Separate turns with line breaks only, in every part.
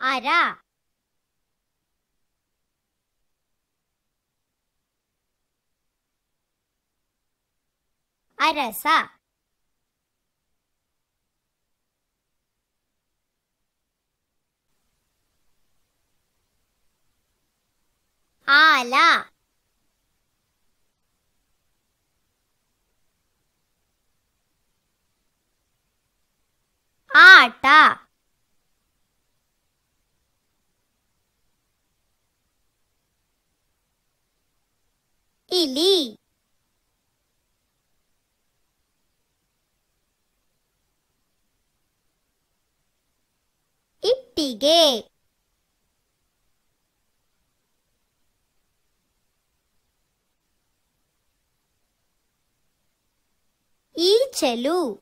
आरा अरसा आला आटा Billy. 이쁘게 이 젤루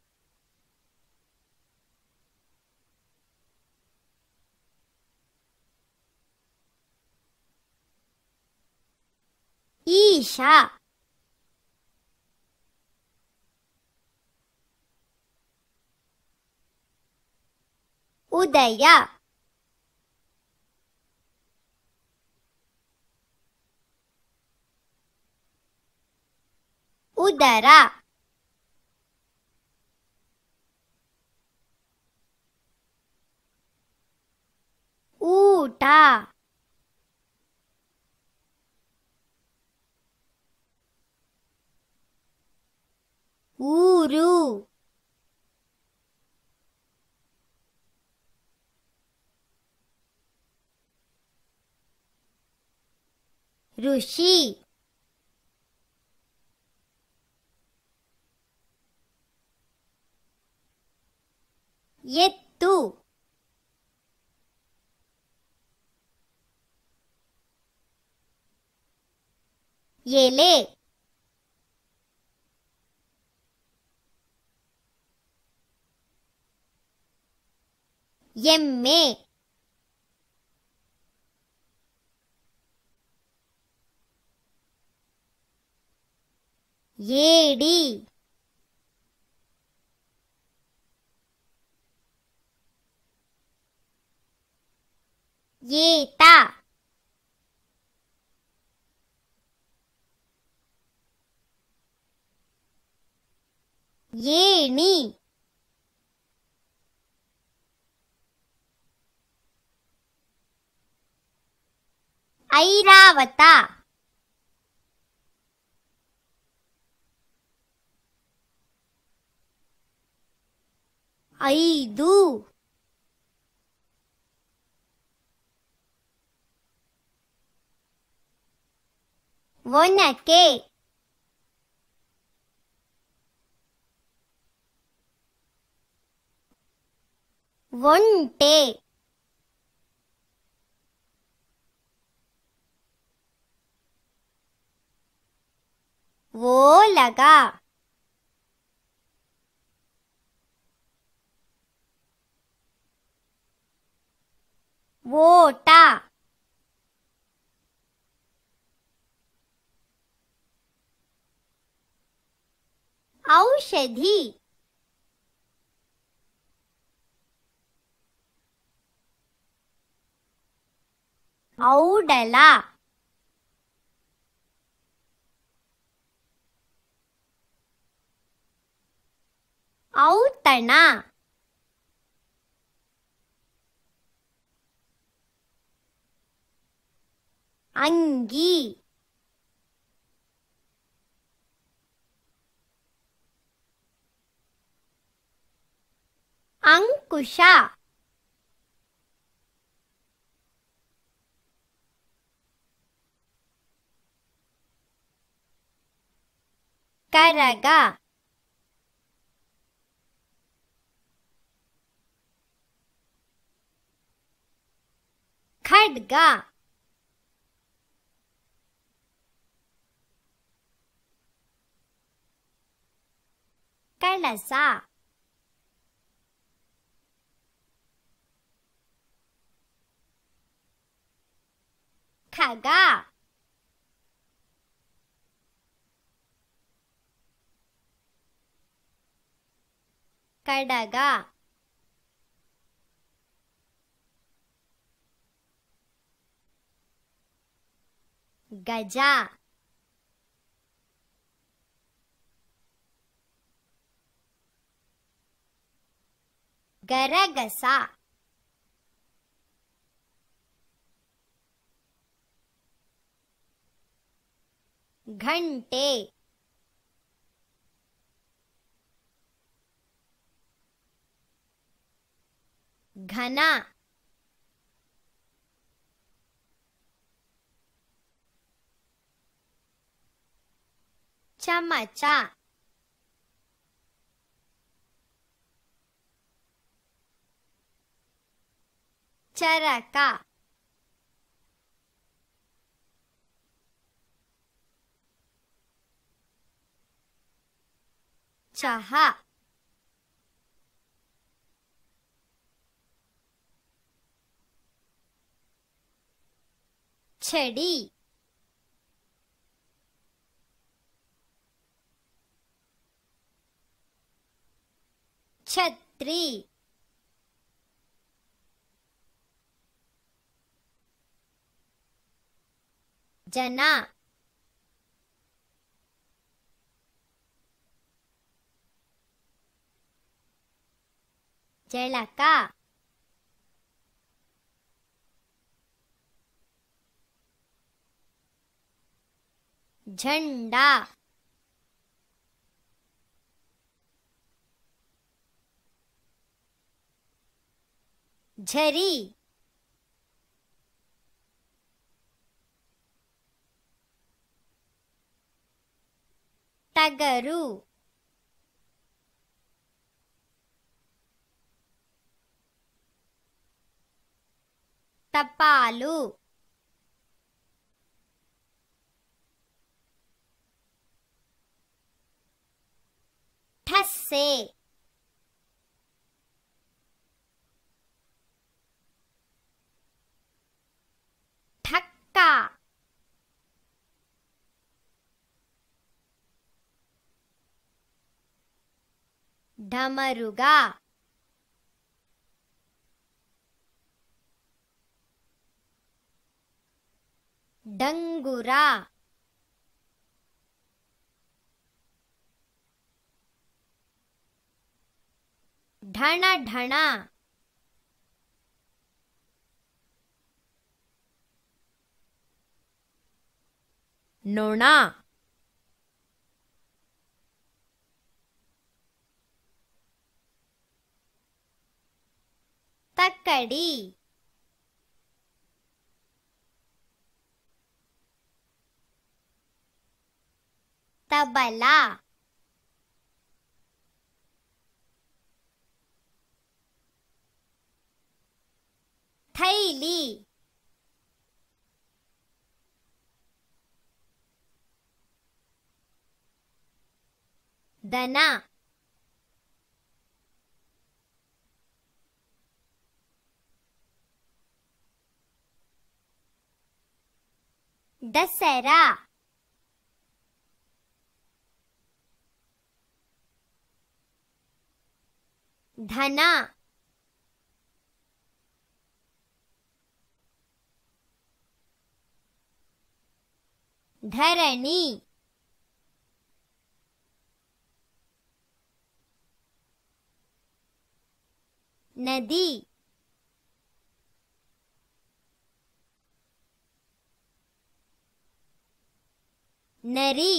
ईशा ಉದಯ ಉದರ ಊಟ ऋषि यत्तु येले எம்மே ஏடி ஏதா ஏனி ஐராவதா ఐదు ఒనకె ఒంటె ఓలగా ஓட்டா ஔஷதி ஔடலா ஔத்தனா अंगी अंकुशा करगा Kharga Carlasa. Kaga. Kardaga. Gaja. ಗರಗಸ घंटे घना चमचा ಚರಕ ಚಹಾ ಚಡಿ ಛತ್ರಿ जना ಜಳಕ झंडा झरी ಟಗರು ತಪಾಲು ठस्से ठक्का ಢಮರುಗ ಡಂಗುರ ಢಣ ಢಣ ನೋಣ ತಕ್ಕಡಿ ತಬಲಾ थैली दना दशहरा धना धरणी नदी नरी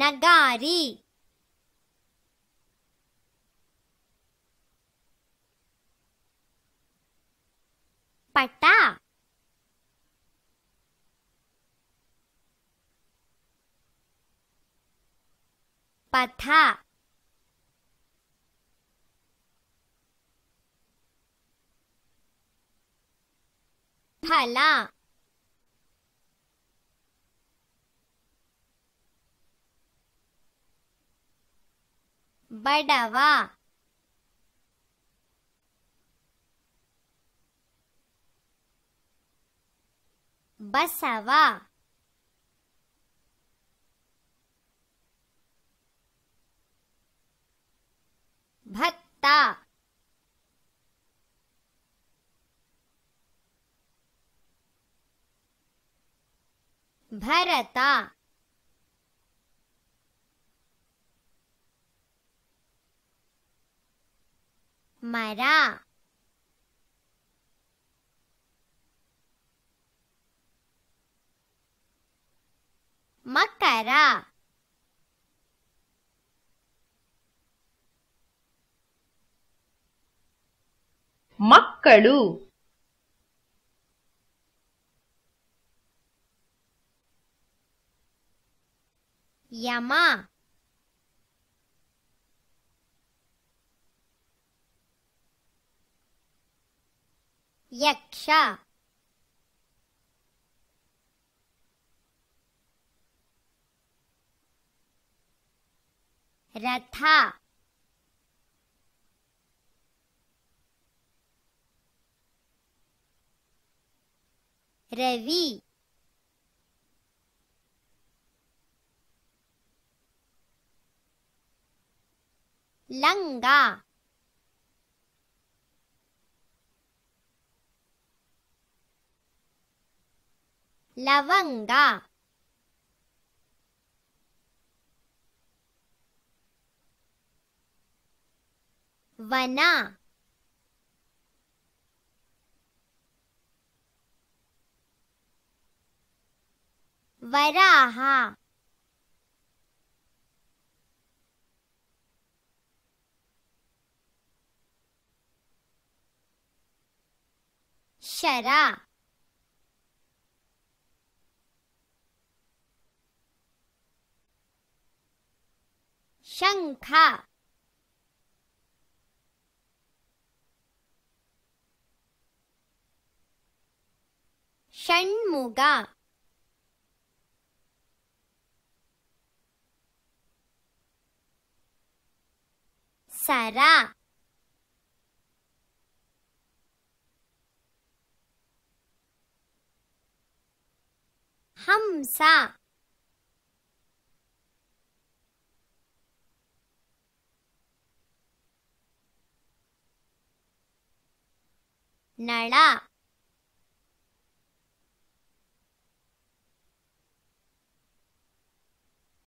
नगारी पटा पथा थाला बड़वा बसवा भत्ता ಭರತ ಮರ ಮಕರ ಮಕ್ಕಳು 山 यक्ष रथा रवि लंगा लवंगा वना वराहा अक्षरा शंखा षण्मुगा सरा हमसा नड़ा